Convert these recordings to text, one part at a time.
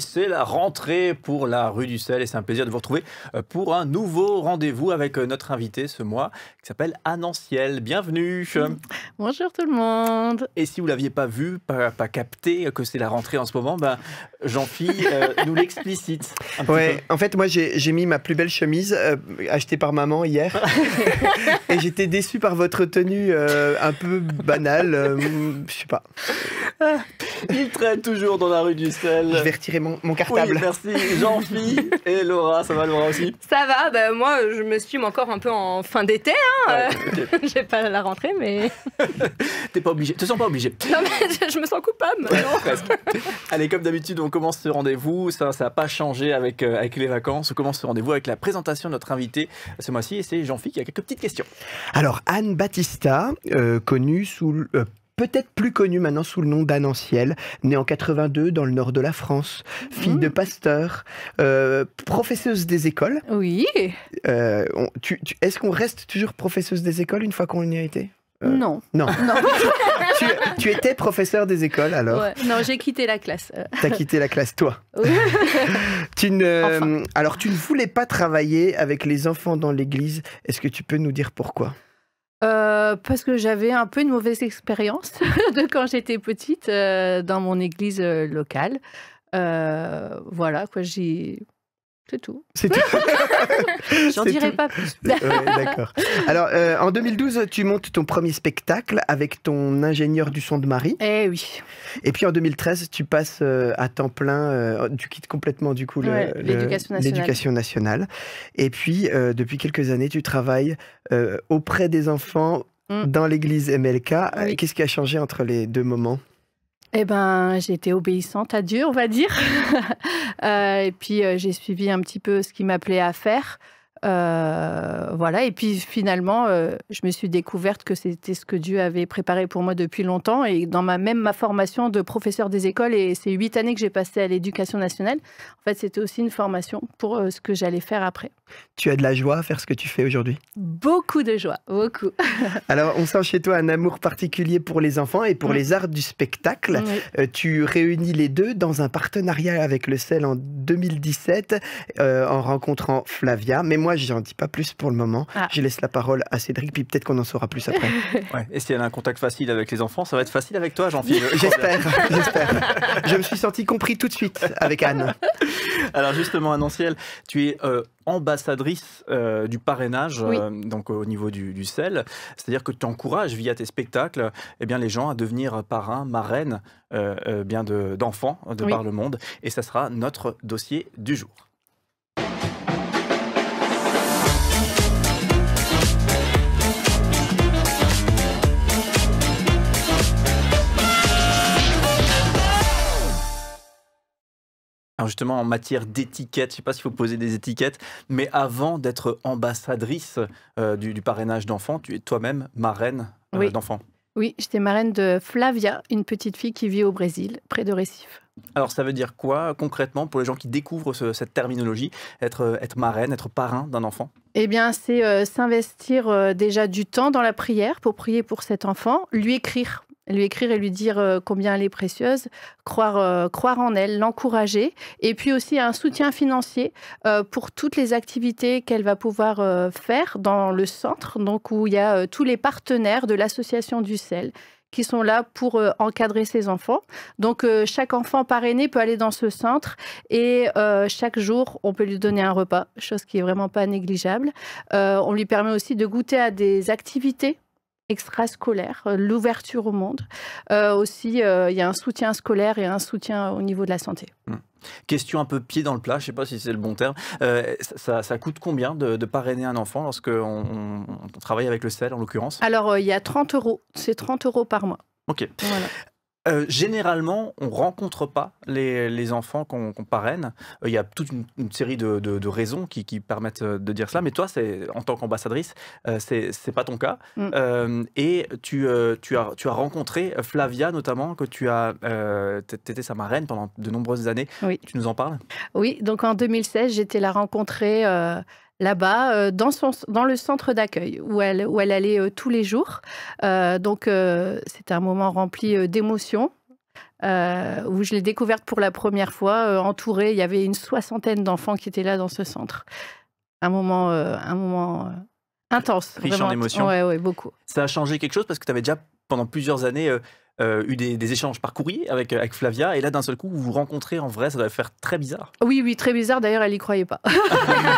c'est la rentrée pour la rue du sel et c'est un plaisir de vous retrouver euh, pour un nouveau rendez-vous avec euh, notre invité ce mois qui s'appelle Annanciel. Bienvenue. Bonjour tout le monde. Et si vous l'aviez pas vu, pas, pas capté que c'est la rentrée en ce moment, ben Jean-Phi euh, nous l'explicite. Ouais, en fait moi j'ai mis ma plus belle chemise achetée par maman hier et j'étais déçu par votre tenue un peu banale, je sais pas. Il traîne toujours dans la rue du sel. Je vais retirer mon, cartable. merci jean philippe et Laura, ça va Laura aussi Ça va, bah, moi je me suis encore un peu en fin d'été. Hein. Ah, J'ai pas la rentrée, mais. T'es pas obligé, te sens pas obligé. Non, mais je, me sens coupable. Allez, comme d'habitude, on commence ce rendez-vous. Ça, ça n'a pas changé avec, euh, avec les vacances. On commence ce rendez-vous avec la présentation de notre invité ce mois-ci et c'est jean philippe qui a quelques petites questions. Alors, Anne Battista, euh, connue sous. Euh, peut-être plus connue maintenant sous le nom d'Annanciel, née en 82 dans le nord de la France, fille mmh. de pasteur, euh, professeuse des écoles. Oui. Euh, est-ce qu'on reste toujours professeuse des écoles une fois qu'on y a été euh, non. Non. tu, étais professeur des écoles alors Non, j'ai quitté la classe. T'as quitté la classe, toi tu Alors, tu ne voulais pas travailler avec les enfants dans l'église. Est-ce que tu peux nous dire pourquoi euh, parce que j'avais un peu une mauvaise expérience de quand j'étais petite euh, dans mon église euh, locale. voilà, quoi, j'ai c'est tout. C'est tout. J'en dirai pas plus. D'accord. Alors, euh, en 2012, tu montes ton premier spectacle avec ton ingénieur du son de Marie. Eh oui. Et puis en 2013, tu passes euh, à temps plein, euh, tu quittes complètement du coup l'éducation nationale. Et puis, depuis quelques années, tu travailles auprès des enfants mm. dans l'église MLK. Qu'est-ce qui a changé entre les deux moments eh ben, j'ai été obéissante à Dieu, on va dire. Euh, et puis, euh, j'ai suivi un petit peu ce qui m'appelait à faire. Euh, voilà. Et puis, finalement, je me suis découverte que c'était ce que Dieu avait préparé pour moi depuis longtemps. Et dans ma même ma formation de professeur des écoles, et ces huit années que j'ai passées à l'éducation nationale, en fait, c'était aussi une formation pour ce que j'allais faire après. Tu as de la joie à faire ce que tu fais aujourd'hui Beaucoup de joie, beaucoup. Alors, on sent chez toi un amour particulier pour les enfants et pour les arts du spectacle. Euh, tu réunis les deux dans un partenariat avec le sel en 2017 euh, en rencontrant Flavia. Mais moi, je n'en dis pas plus pour le moment. Ah. Je laisse la parole à Cédric, puis peut-être qu'on en saura plus après. Ouais. Et si elle a un contact facile avec les enfants, ça va être facile avec toi, Jean-Philippe J'espère, j'espère. Je me suis senti compris tout de suite avec Anne. Alors, justement, Anne-Ciel, tu es. Euh, ambassadrice euh, du parrainage, euh, donc au niveau du, sel, C'est-à-dire que tu encourages via tes spectacles eh bien, les gens à devenir parrains, marraines euh, bien d'enfants de, par le monde. Et ça sera notre dossier du jour. Alors justement, en matière d'étiquette, je ne sais pas s'il faut poser des étiquettes, mais avant d'être ambassadrice euh, du, parrainage d'enfants, tu es toi-même marraine euh, d'enfants. Oui, j'étais marraine de Flavia, une petite fille qui vit au Brésil, près de Recife. Alors ça veut dire quoi concrètement pour les gens qui découvrent cette terminologie, euh, être, marraine, être parrain d'un enfant Eh bien c'est s'investir déjà du temps dans la prière pour prier pour cet enfant, lui écrire lui écrire et lui dire euh, combien elle est précieuse, croire, euh, croire en elle, l'encourager, et puis aussi un soutien financier euh, pour toutes les activités qu'elle va pouvoir faire dans le centre, donc où il y a tous les partenaires de l'association du sel qui sont là pour encadrer ses enfants. Donc chaque enfant parrainé peut aller dans ce centre et chaque jour on peut lui donner un repas, chose qui est vraiment pas négligeable. on lui permet aussi de goûter à des activités extrascolaire, euh, l'ouverture au monde. Euh, aussi, euh, il y a un soutien scolaire et un soutien au niveau de la santé. Hmm. Question un peu pied dans le plat, je ne sais pas si c'est le bon terme. ça, coûte combien de, parrainer un enfant lorsqu'on on travaille avec le sel en l'occurrence Alors, il y a 30 euros. C'est 30 euros par mois. Ok. Voilà. Euh, généralement, on rencontre pas les, enfants qu'on parraine. Euh, il y a toute une, série de, raisons qui, permettent euh, de dire cela. Mais toi, en tant qu'ambassadrice, ce c'est pas ton cas. Mm. et tu, as, tu as rencontré Flavia, notamment, que tu as. étais sa marraine pendant de nombreuses années. Tu nous en parles Oui, donc en 2016, j'étais la rencontrée là-bas, euh, dans, le centre d'accueil, où elle, allait euh, tous les jours. Euh, donc, c'était un moment rempli d'émotions. où je l'ai découverte pour la première fois, entourée. Il y avait une soixantaine d'enfants qui étaient là dans ce centre. Un moment, un moment intense. Riche en émotions. Oui, beaucoup. Ça a changé quelque chose parce que tu avais déjà, pendant plusieurs années, euh, eu des, échanges par courrier avec, euh, avec Flavia, et là d'un seul coup, vous vous rencontrez en vrai, ça doit faire très bizarre. Oui, oui, très bizarre. D'ailleurs, elle n'y croyait pas.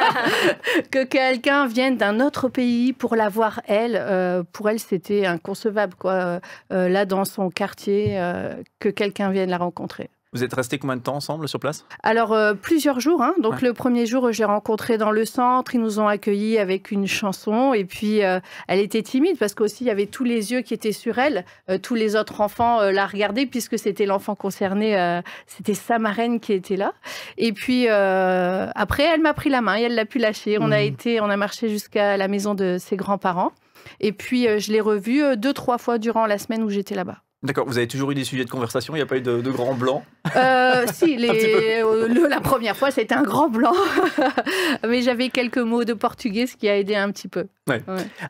que quelqu'un vienne d'un autre pays pour la voir, elle, euh, pour elle, c'était inconcevable, quoi. là, dans son quartier, que quelqu'un vienne la rencontrer. Vous êtes restés combien de temps ensemble sur place Alors, euh, plusieurs jours. Hein. Donc, le premier jour, j'ai rencontré dans le centre. Ils nous ont accueillis avec une chanson. Et puis, euh, elle était timide parce qu'aussi, il y avait tous les yeux qui étaient sur elle. Euh, tous les autres enfants la regardaient puisque c'était l'enfant concerné. c'était sa marraine qui était là. Et puis, après, elle m'a pris la main et elle l'a pu lâcher. On a mmh. été, on a marché jusqu'à la maison de ses grands-parents. Et puis, je l'ai revue deux, trois fois durant la semaine où j'étais là-bas. D'accord, vous avez toujours eu des sujets de conversation, il n'y a pas eu de, grand blanc euh, Si, euh, la première fois, c'était un grand blanc, mais j'avais quelques mots de portugais, ce qui a aidé un petit peu.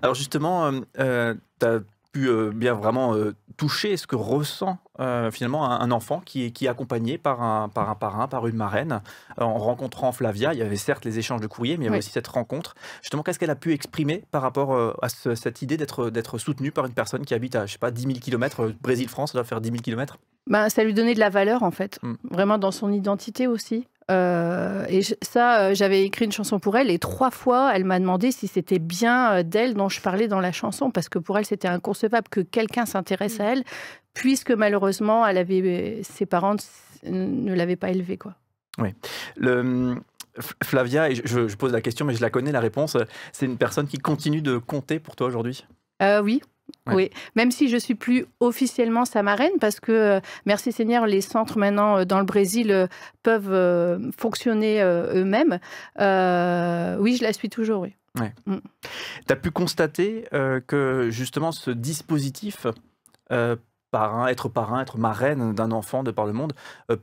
Alors justement, euh, tu as pu euh, bien vraiment euh, toucher ce que ressent euh, finalement un, enfant qui est, qui accompagné par un, par un parrain, par une marraine. En rencontrant Flavia, il y avait certes les échanges de courriers, mais il y avait aussi cette rencontre. Justement, qu'est-ce qu'elle a pu exprimer par rapport à cette idée d'être, d'être soutenue par une personne qui habite à, je sais pas, 10 000 km, Brésil-France, ça doit faire 10 000 km ben, Ça lui donnait de la valeur en fait, hmm. vraiment dans son identité aussi. Euh, et ça, euh, j'avais écrit une chanson pour elle et trois fois, elle m'a demandé si c'était bien euh, d'elle dont je parlais dans la chanson, parce que pour elle, c'était inconcevable que quelqu'un s'intéresse mm. à elle, puisque malheureusement, elle avait, ses parents ne l'avaient pas élevée. Quoi. Oui. Le, mm, Flavia, je, pose la question, mais je la connais, la réponse, c'est une personne qui continue de compter pour toi aujourd'hui Oui, oui, même si je suis plus officiellement sa marraine, parce que, euh, merci Seigneur, les centres maintenant euh, dans le Brésil euh, peuvent fonctionner eux-mêmes. oui, je la suis toujours, oui. Mm. Tu as pu constater que justement ce dispositif, parrain, être parrain, être marraine d'un enfant de par le monde,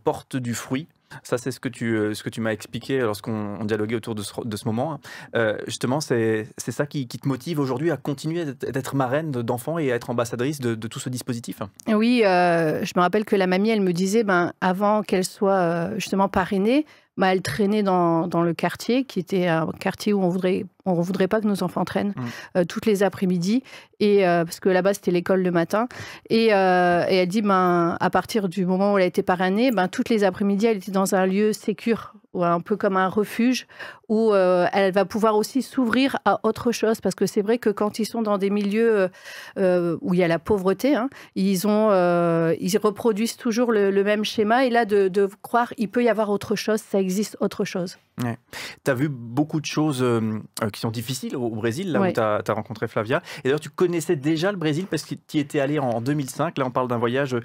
porte du fruit ça, c'est ce que tu, euh, ce que tu m'as expliqué lorsqu'on dialoguait autour de ce, moment. Hein. Euh, justement, c'est ça qui, te motive aujourd'hui à continuer d'être marraine d'enfants et à être ambassadrice de, tout ce dispositif Oui, euh, je me rappelle que la mamie, elle me disait, ben, avant qu'elle soit justement parrainée, elle traînait dans, le quartier, qui était un quartier où on voudrait, on voudrait pas que nos enfants traînent mm. euh, toutes les après-midi, et euh, parce que là-bas c'était l'école le matin. Et, euh, elle dit, ben, à partir du moment où elle a été parrainée, ben, toutes les après-midi, elle était dans un lieu sécur un peu comme un refuge où euh, elle va pouvoir aussi s'ouvrir à autre chose. Parce que c'est vrai que quand ils sont dans des milieux euh, euh, où il y a la pauvreté, hein, ils, ont, ils reproduisent toujours le, même schéma. Et là, de, croire il peut y avoir autre chose, ça existe autre chose. Ouais. Tu as vu beaucoup de choses qui sont difficiles au Brésil, là où tu as, rencontré Flavia. Et d'ailleurs, tu connaissais déjà le Brésil parce que tu y étais allé en 2005. Là, on parle d'un voyage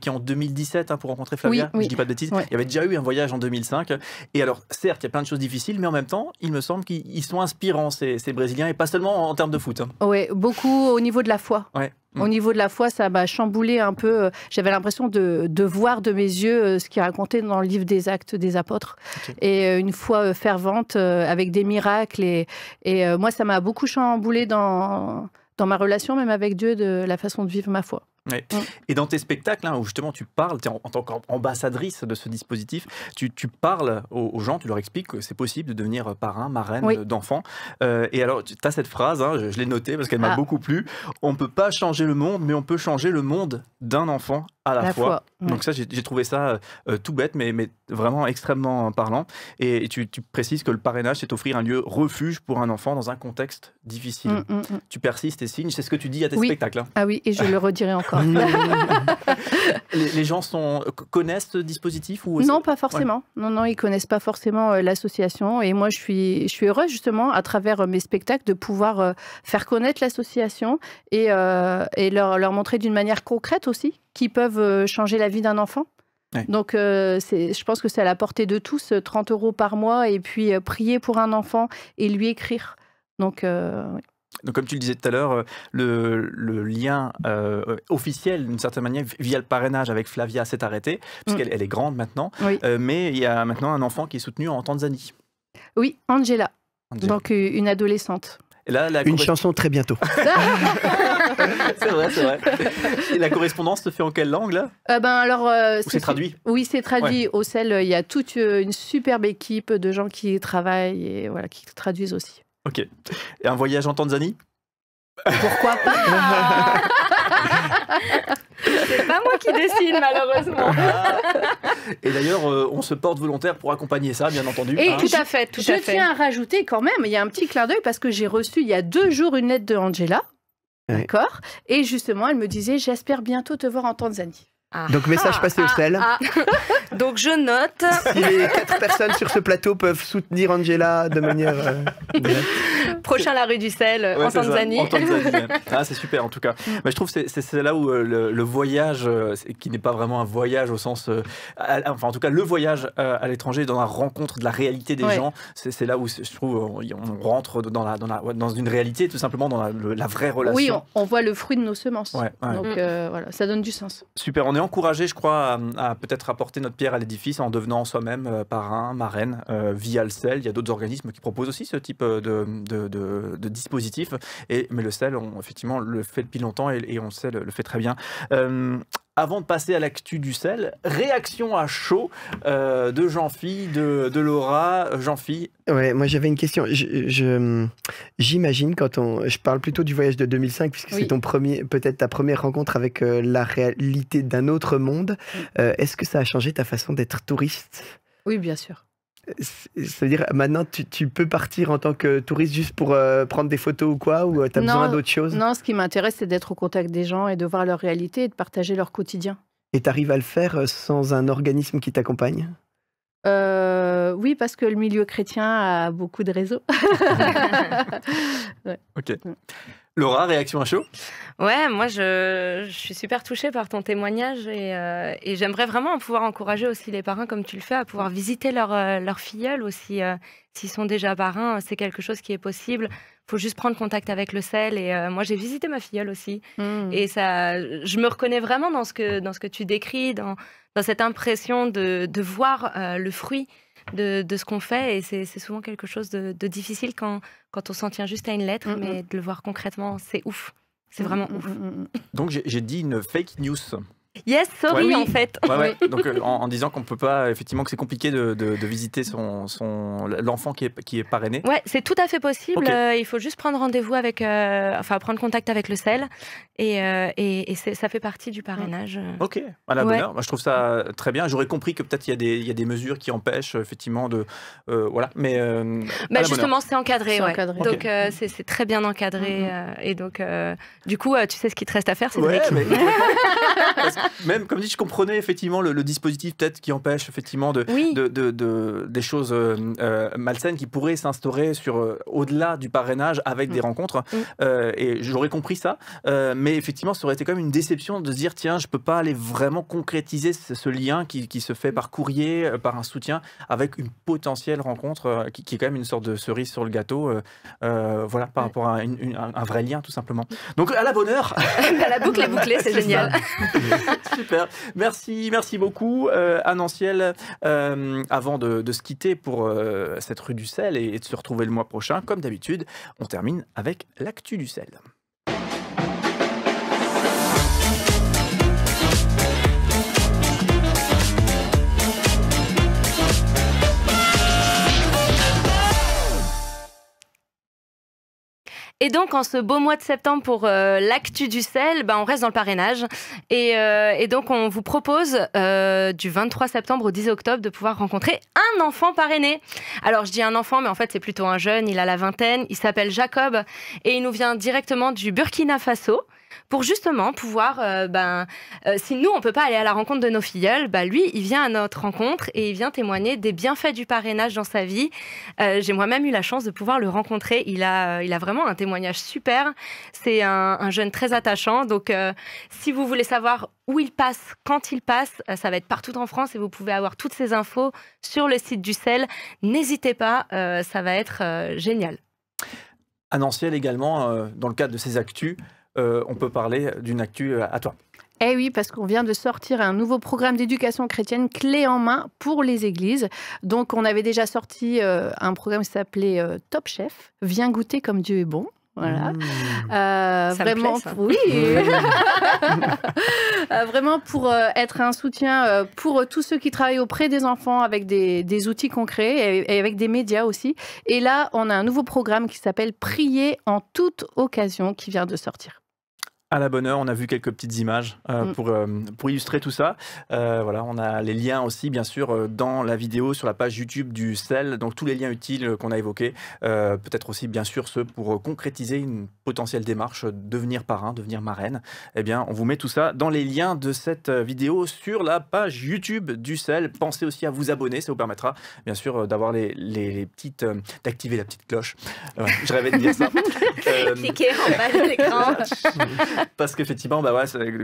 qui est en 2017 hein, pour rencontrer Flavia. Oui, Je dis pas de bêtises. Il y avait déjà eu un voyage en 2005. Et alors, certes, il y a plein de choses difficiles, mais en même temps, il me semble qu'ils sont inspirants, ces, Brésiliens, et pas seulement en termes de foot. Hein. Oui, beaucoup au niveau de la foi. Mm. Au niveau de la foi, ça m'a chamboulé un peu. Euh, j'avais l'impression de, voir de mes yeux euh, ce qui est raconté dans le livre des actes des apôtres. Et euh, une foi fervente, avec des miracles. Et, et moi, ça m'a beaucoup chamboulé dans, dans ma relation, même avec Dieu, de la façon de vivre ma foi. Mm. Et dans tes spectacles, là, hein, où justement tu parles, en, tant qu'ambassadrice de ce dispositif, tu, parles aux, gens, tu leur expliques que c'est possible de devenir parrain, marraine d'enfant d'enfants. Euh, et alors, tu as cette phrase, hein, je, l'ai notée parce qu'elle m'a ah. beaucoup plu, on ne peut pas changer le monde, mais on peut changer le monde d'un enfant à la, fois. Donc ça, j'ai trouvé ça euh, euh, tout bête, mais, mais vraiment extrêmement parlant. Et, tu, précises que le parrainage, c'est offrir un lieu refuge pour un enfant dans un contexte difficile. Mm, mm, tu persistes et signes, c'est ce que tu dis à tes spectacles. Hein. Ah oui, et je le redirai encore. les, gens sont, connaissent ce dispositif ou Non, pas forcément. Non, non, ils connaissent pas forcément euh, l'association. Et moi, je suis, je heureuse justement, à travers euh, mes spectacles, de pouvoir euh, faire connaître l'association et, leur, montrer d'une manière concrète aussi qui peuvent changer la vie d'un enfant. Donc, je pense que c'est à la portée de tous, 30 euros par mois, et puis prier pour un enfant et lui écrire. Donc, donc, comme tu le disais tout à l'heure, euh, le, lien euh, euh, officiel, d'une certaine manière, via le parrainage avec Flavia s'est arrêté, puisqu'elle mm. elle est grande maintenant. mais il y a maintenant un enfant qui est soutenu en Tanzanie. Oui, Angela. Donc, une adolescente. là, une chanson très bientôt. c'est vrai, c'est vrai. la correspondance se fait en quelle langue là ben alors, c'est traduit. Oui, c'est traduit. Au sel, il y a toute une superbe équipe de gens qui travaillent et voilà, qui traduisent aussi. Ok. Et un voyage en Tanzanie Pourquoi pas C'est pas moi qui décide malheureusement. Et d'ailleurs, euh, on se porte volontaire pour accompagner ça, bien entendu. Et hein. tout à fait, je tiens à rajouter quand même, il y a un petit clin d'œil parce que j'ai reçu il y a deux jours une lettre de Angela, d'accord Et justement, elle me disait, j'espère bientôt te voir en Tanzanie. Ah. Donc message passé au ah, sel. Ah, Donc je note. Si les quatre personnes sur ce plateau peuvent soutenir Angela de manière. Euh, Prochain la rue du sel euh, en Tanzanie. ah, c'est super en tout cas. Mais je trouve que c'est là où euh, le, voyage, euh, qui n'est pas vraiment un voyage au sens. enfin, en tout cas, le voyage à l'étranger dans la rencontre de la réalité des gens, c'est là où je trouve on, rentre dans, la, dans, une réalité, tout simplement dans la, vraie relation. Oui, on, voit le fruit de nos semences. Donc voilà, ça donne du sens. Super, on est encouragé, je crois, à, peut-être apporter notre pierre à l'édifice en devenant soi-même parrain, marraine, via le sel. Il y a d'autres organismes qui proposent aussi ce type de de, dispositifs. Et, mais le sel, on, effectivement, le fait depuis longtemps et, on sait le, fait très bien. Euh, avant de passer à l'actu du sel, réaction à chaud euh, de Jean-Phi, de, Laura. Jean-Phi. Ouais, moi j'avais une question. J'imagine je, quand on. Je parle plutôt du voyage de 2005, puisque c'est ton premier, peut-être ta première rencontre avec euh, la réalité d'un autre monde. Est-ce que ça a changé ta façon d'être touriste Oui, bien sûr. C'est-à-dire, maintenant, tu, peux partir en tant que touriste juste pour euh, prendre des photos ou quoi Ou euh, tu as besoin d'autre chose Non, ce qui m'intéresse, c'est d'être au contact des gens et de voir leur réalité et de partager leur quotidien. Et tu arrives à le faire euh, sans un organisme qui t'accompagne euh, oui, parce que le milieu chrétien a beaucoup de réseaux. Mm. Laura, réaction à chaud Ouais, moi je, suis super touchée par ton témoignage euh, et, j'aimerais vraiment pouvoir encourager aussi les parents, comme tu le fais, à pouvoir visiter leur, euh, leur aussi. S'ils sont déjà parrains, c'est quelque chose qui est possible. Il faut juste prendre contact avec le sel. Et moi j'ai visité ma filleule aussi. Mm. Et ça, je me reconnais vraiment dans ce que, dans ce que tu décris, dans, dans cette impression de, voir euh, le fruit de, ce qu'on fait. Et c'est souvent quelque chose de, difficile quand, quand on s'en tient juste à une lettre, mm, mm. mais de le voir concrètement, c'est ouf. C'est mm, vraiment ouf. Donc j'ai dit une fake news. Yes, sorry oui. en fait. Donc euh, en, disant qu'on peut pas, effectivement, que c'est compliqué de, visiter son, son l'enfant qui est, parrainé. Ouais, c'est tout à fait possible. Euh, il faut juste prendre rendez-vous avec, euh, enfin prendre contact avec le SEL et, ça fait partie du parrainage. Ok, à la bonne Moi, je trouve ça très bien. J'aurais compris que peut-être il y, a des mesures qui empêchent effectivement de, voilà. Mais bah, justement, c'est encadré, Donc c'est très bien encadré mm-hmm. et donc du coup, tu sais ce qu'il te reste à faire, c'est même, comme dit, je comprenais effectivement le, dispositif peut-être qui empêche effectivement de, de, des choses euh, euh, malsaines qui pourraient s'instaurer sur euh, au-delà du parrainage avec des mm. rencontres. Mm. et j'aurais compris ça, mais effectivement, ça aurait été quand même une déception de se dire tiens, je peux pas aller vraiment concrétiser ce, lien qui, se fait par courrier, par un soutien, avec une potentielle rencontre qui, est quand même une sorte de cerise sur le gâteau. voilà, par mm. rapport à un, un vrai lien tout simplement. Donc à la bonne heure. la boucle est bouclée, c'est génial. Super. Merci, merci beaucoup, euh, euh avant de, se quitter pour euh, cette rue du sel et de se retrouver le mois prochain, comme d'habitude, on termine avec l'actu du sel. Et donc, en ce beau mois de septembre pour euh, l'actu du sel, ben, on reste dans le parrainage. Et, euh, donc, on vous propose euh, du 23 septembre au 10 octobre de pouvoir rencontrer un enfant parrainé. Alors, je dis un enfant, mais en fait, c'est plutôt un jeune. Il a la vingtaine. Il s'appelle Jacob et il nous vient directement du Burkina Faso pour justement pouvoir, euh, ben, euh, si nous, on peut pas aller à la rencontre de nos filleuls, ben, lui, il vient à notre rencontre et il vient témoigner des bienfaits du parrainage dans sa vie. Euh, j'ai moi-même eu la chance de pouvoir le rencontrer. Il a, il a vraiment un témoignage super. C'est un, jeune très attachant. Donc, si vous voulez savoir où il passe, quand il passe, ça va être partout en France et vous pouvez avoir toutes ces infos sur le site du sel. N'hésitez pas, ça va être génial. Annonciel également, dans le cadre de ces actus, euh, on peut parler d'une actu euh, à toi. Eh oui, parce qu'on vient de sortir un nouveau programme d'éducation chrétienne clé en main pour les églises. Donc, on avait déjà sorti euh, un programme qui s'appelait Top Chef. Viens goûter comme Dieu est bon. Voilà. vraiment, oui. vraiment pour être un soutien pour tous ceux qui travaillent auprès des enfants avec des, outils concrets et, et, avec des médias aussi. Et là, on a un nouveau programme qui s'appelle Prier en toute occasion qui vient de sortir à la bonne heure. On a vu quelques petites images euh, mm. pour, euh, pour illustrer tout ça. Euh, voilà, on a les liens aussi, bien sûr, dans la vidéo, sur la page YouTube du CEL. Donc, tous les liens utiles qu'on a évoqués. Peut-être aussi, bien sûr, ceux pour concrétiser une potentielle démarche, devenir parrain, devenir marraine. Eh bien, on vous met tout ça dans les liens de cette vidéo sur la page YouTube du CEL. Pensez aussi à vous abonner. Ça vous permettra, bien sûr, d'avoir les, les, petites. d'activer la petite cloche. je rêvais de dire ça. en bas de l'écran. parce qu'effectivement, bah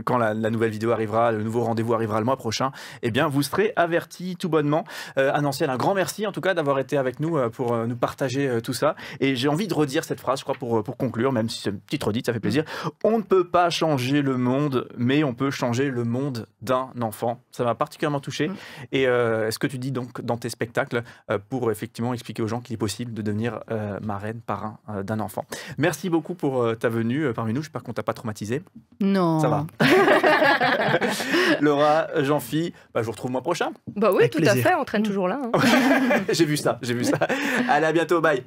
quand la, nouvelle vidéo arrivera, le nouveau rendez-vous arrivera le mois prochain, eh bien, vous serez averti tout bonnement. Euh, un grand merci en tout cas d'avoir été avec nous euh, pour euh, nous partager euh, tout ça. Et j'ai envie de redire cette phrase, je crois, pour, pour conclure, même si c'est une petite redite, ça fait plaisir. Mm. On ne peut pas changer le monde, mais on peut changer le monde d'un enfant. Ça m'a particulièrement touché. Mm. Et est ce que tu dis donc dans tes spectacles pour effectivement expliquer aux gens qu'il est possible de devenir marraine, parrain d'un enfant. Merci beaucoup pour ta venue parmi nous. J'espère qu'on t'a pas traumatisé. Non. Ça va. Laura, Jean-Phi, bah, je vous retrouve moi prochain. Bah oui, tout à fait, on traîne toujours là. Hein. j'ai vu ça, j'ai vu ça. Allez, à bientôt, bye.